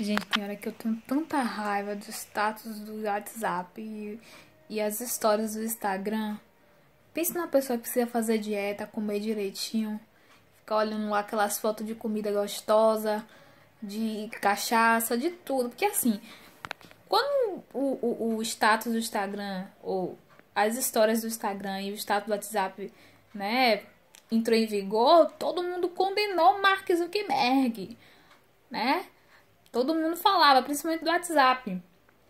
Gente, tem hora que eu tenho tanta raiva dos status do WhatsApp e, e as histórias do Instagram. Pense numa pessoa que precisa fazer dieta, comer direitinho, ficar olhando lá aquelas fotos de comida gostosa, de cachaça, de tudo. Porque assim, quando o, o, o status do Instagram, ou as histórias do Instagram e o status do WhatsApp, né, entrou em vigor, todo mundo condenou Mark Zuckerberg, né? Todo mundo falava, principalmente do WhatsApp.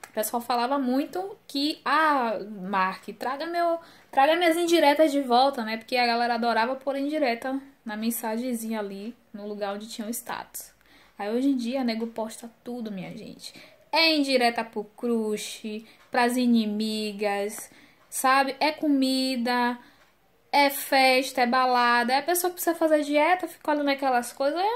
O pessoal falava muito que, ah, Mark, traga, meu, traga minhas indiretas de volta, né? Porque a galera adorava pôr indireta na mensagenzinha ali, no lugar onde tinha o status. Aí hoje em dia, nego posta tudo, minha gente. É indireta pro crush, pras inimigas, sabe? É comida, é festa, é balada, é a pessoa que precisa fazer dieta, fica olhando aquelas coisas, é,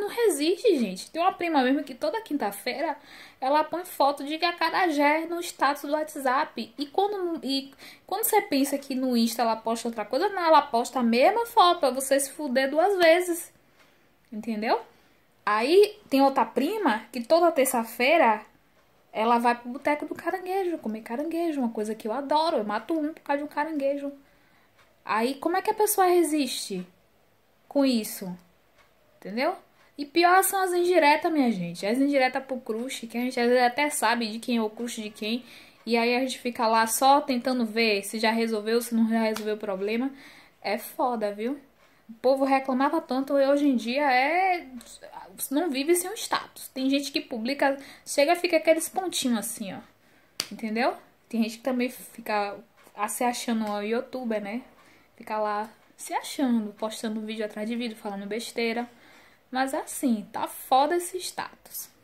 não resiste, gente. Tem uma prima mesmo que toda quinta-feira ela põe foto de acarajé no status do WhatsApp. E quando, e quando você pensa que no Insta ela posta outra coisa, não, ela posta a mesma foto pra você se fuder duas vezes. Entendeu? Aí tem outra prima que toda terça-feira ela vai pro boteco do caranguejo, comer caranguejo, uma coisa que eu adoro. Eu mato um por causa de um caranguejo. Aí como é que a pessoa resiste com isso? Entendeu? E pior são as indiretas, minha gente. As indiretas pro crush, que a gente até sabe de quem é o crush de quem. E aí a gente fica lá só tentando ver se já resolveu, se não já resolveu o problema. É foda, viu? O povo reclamava tanto e hoje em dia é. Não vive sem um status. Tem gente que publica, chega fica aqueles pontinhos assim, ó. Entendeu? Tem gente que também fica se achando ó, youtuber, né? ficar lá se achando, postando vídeo atrás de vídeo, falando besteira. Mas assim, tá foda esse status.